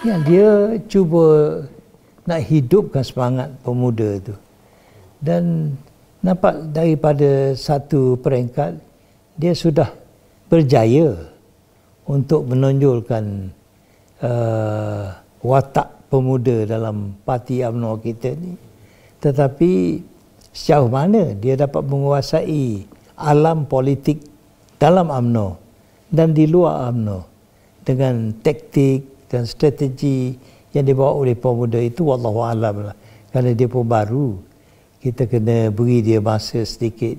Ya, dia cuba nak hidupkan semangat pemuda itu. Dan nampak daripada satu peringkat, dia sudah berjaya untuk menonjolkan uh, watak pemuda dalam parti UMNO kita ini. Tetapi sejauh mana dia dapat menguasai alam politik dalam UMNO dan di luar UMNO dengan taktik, dan strategi yang dibawa oleh pemuda itu wallahu alam lah kerana dia pun baru kita kena beri dia masa sedikit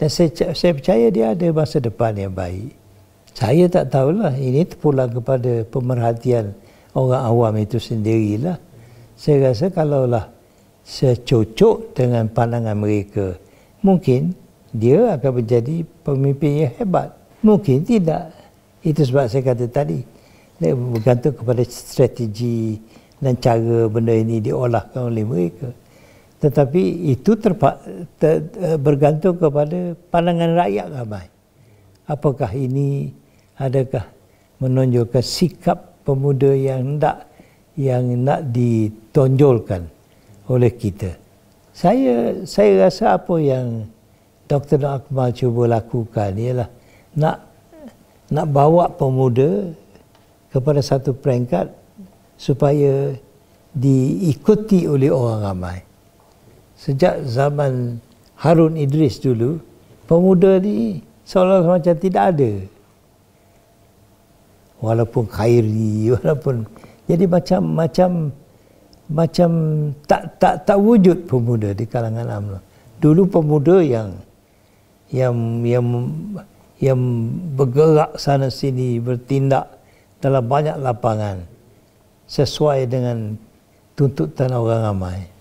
dan saya, saya percaya dia ada masa depan yang baik saya tak tahulah ini terpulang kepada pemerhatian orang awam itu sendirilah saya rasa kalaulah secocok dengan pandangan mereka mungkin dia akan menjadi pemimpin yang hebat mungkin tidak itu sebab saya kata tadi ini bergantung kepada strategi dan cara benda ini diolahkan oleh mereka. Tetapi itu ter, bergantung kepada pandangan rakyat ramai. Apakah ini adakah menonjolkan sikap pemuda yang nak yang nak ditonjolkan oleh kita. Saya saya rasa apa yang Dr. Akmal cuba lakukan ialah nak nak bawa pemuda kepada satu peringkat supaya diikuti oleh orang ramai. Sejak zaman Harun Idris dulu, pemuda ni seolah-olah macam tidak ada. Walaupun khairi, walaupun jadi macam macam macam tak tak tak wujud pemuda di kalangan UMNO. Dulu pemuda yang yang yang yang bergerak sana sini bertindak dalam banyak lapangan sesuai dengan tuntutan orang ramai.